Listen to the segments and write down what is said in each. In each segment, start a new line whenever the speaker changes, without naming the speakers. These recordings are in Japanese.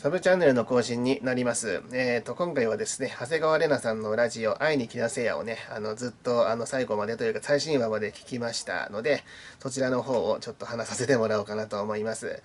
サブチャンネルの更新になります。えっ、ー、と、今回はですね、長谷川玲奈さんのラジオ、愛に来なせやをね、あの、ずっと、あの、最後までというか、最新話まで聞きましたので、そちらの方をちょっと話させてもらおうかなと思います。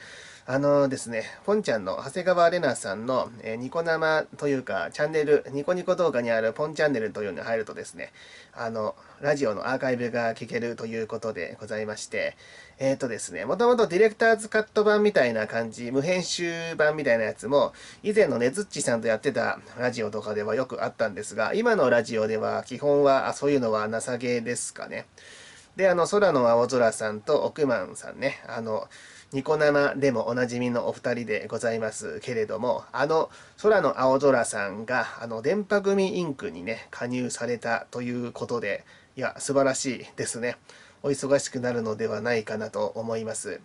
あのですね、ポンちゃんの長谷川玲奈さんの、えー、ニコ生というか、チャンネル、ニコニコ動画にあるポンチャンネルというのに入るとですね、あの、ラジオのアーカイブが聞けるということでございまして、えっ、ー、とですね、もともとディレクターズカット版みたいな感じ、無編集版みたいなやつつも、以前のねずっちさんとやってたラジオとかではよくあったんですが、今のラジオでは基本はそういうのは情けですかね。で、あの、空の青空さんと億万さんね、あの、ニコ生でもおなじみのお二人でございますけれども、あの、空の青空さんが、あの、電波組インクにね、加入されたということで、いや、素晴らしいですね。お忙しくなるのではないかなと思います。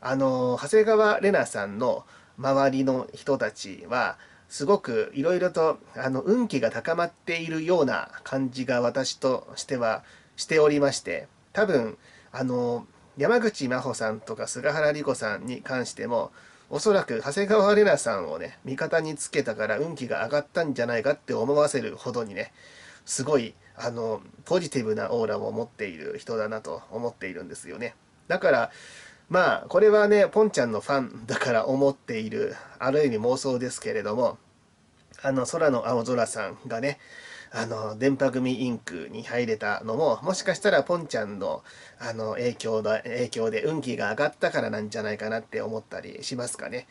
あの、長谷川玲奈さんの、周りの人たちはすごくいろいろとあの運気が高まっているような感じが私としてはしておりまして多分あの山口真帆さんとか菅原莉子さんに関してもおそらく長谷川玲奈さんをね味方につけたから運気が上がったんじゃないかって思わせるほどにねすごいあのポジティブなオーラを持っている人だなと思っているんですよねだからまあ、これはね、ポンちゃんのファンだから思っている、ある意味妄想ですけれども、あの、空の青空さんがね、あの、電波組インクに入れたのも、もしかしたらポンちゃんの、あの、影響だ、影響で運気が上がったからなんじゃないかなって思ったりしますかね。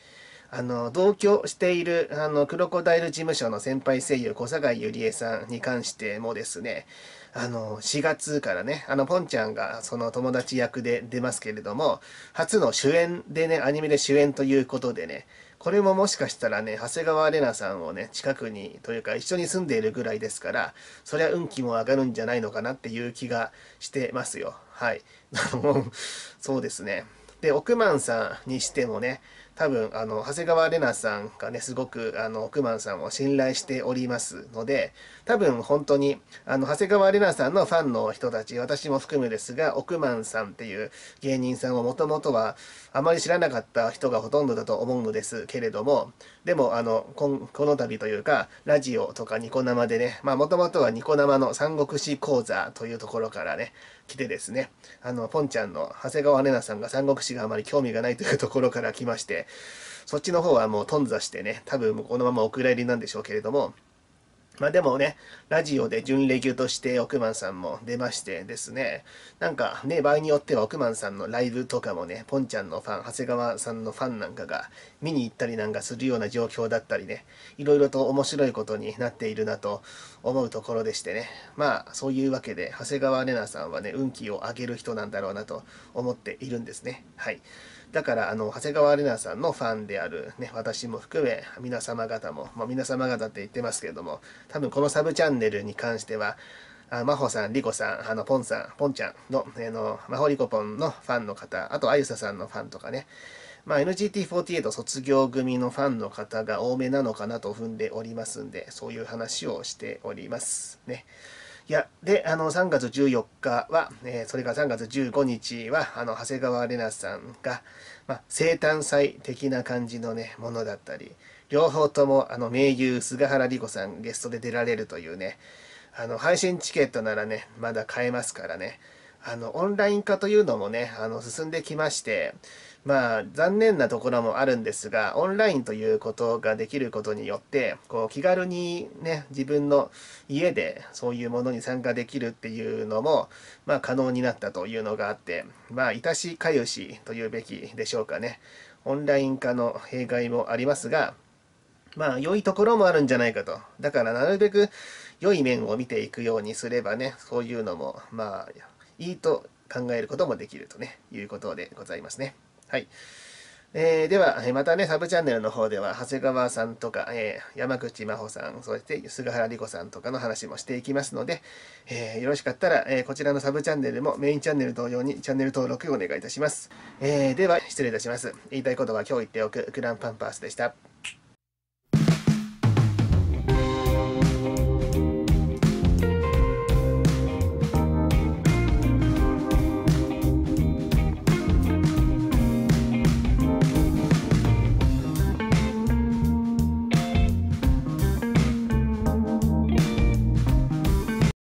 あの、同居している、あの、クロコダイル事務所の先輩声優、小坂井ゆりえさんに関してもですね、あの、4月からね、あの、ポンちゃんがその友達役で出ますけれども、初の主演でね、アニメで主演ということでね、これももしかしたらね、長谷川玲奈さんをね、近くにというか一緒に住んでいるぐらいですから、そりゃ運気も上がるんじゃないのかなっていう気がしてますよ。はい。そうですね。で、億万さんにしてもね、多分あの長谷川玲奈さんがねすごくあの億万さんを信頼しておりますので多分本当にあの長谷川玲奈さんのファンの人たち私も含むですが億万さんっていう芸人さんをもともとはあまり知らなかった人がほとんどだと思うのですけれどもでもあのここの度というかラジオとかニコ生でねまあもともとはニコ生の三国志講座というところからね来てですねあのポンちゃんの長谷川玲奈さんが三国志があまり興味がないというところから来ましてそっちの方はもう頓挫してね、多分このままお蔵入りなんでしょうけれども、まあでもね、ラジオで準レギュとして億万さんも出ましてですね、なんかね、場合によっては億万さんのライブとかもね、ポンちゃんのファン、長谷川さんのファンなんかが見に行ったりなんかするような状況だったりね、いろいろと面白いことになっているなと思うところでしてね、まあそういうわけで、長谷川玲奈さんはね、運気を上げる人なんだろうなと思っているんですね。はい。だから、あの、長谷川玲奈さんのファンである、ね、私も含め、皆様方も、まあ、皆様方って言ってますけれども、多分このサブチャンネルに関しては、あマホさん、リコさん、あの、ポンさん、ポンちゃんの、えー、の、マホリコポンのファンの方、あと、あゆささんのファンとかね、まあ、NGT48 卒業組のファンの方が多めなのかなと踏んでおりますんで、そういう話をしておりますね。いや、で、あの、3月14日は、えー、それから3月15日は、あの、長谷川玲奈さんが、まあ、生誕祭的な感じのね、ものだったり、両方とも、あの、名優、菅原莉子さん、ゲストで出られるというね、あの、配信チケットならね、まだ買えますからね、あの、オンライン化というのもね、あの、進んできまして、まあ、残念なところもあるんですが、オンラインということができることによって、こう気軽にね、自分の家でそういうものに参加できるっていうのも、まあ、可能になったというのがあって、まあ、いたしかゆしというべきでしょうかね。オンライン化の弊害もありますが、まあ、良いところもあるんじゃないかと。だから、なるべく良い面を見ていくようにすればね、そういうのも、まあ、いいと考えることもできるとね、いうことでございますね。はい。えー、では、またね、サブチャンネルの方では、長谷川さんとか、えー、山口真帆さん、そして菅原理子さんとかの話もしていきますので、えー、よろしかったら、えこちらのサブチャンネルもメインチャンネル同様にチャンネル登録お願いいたします。えでは、失礼いたします。言いたいことは今日言っておく、クランパンパースでした。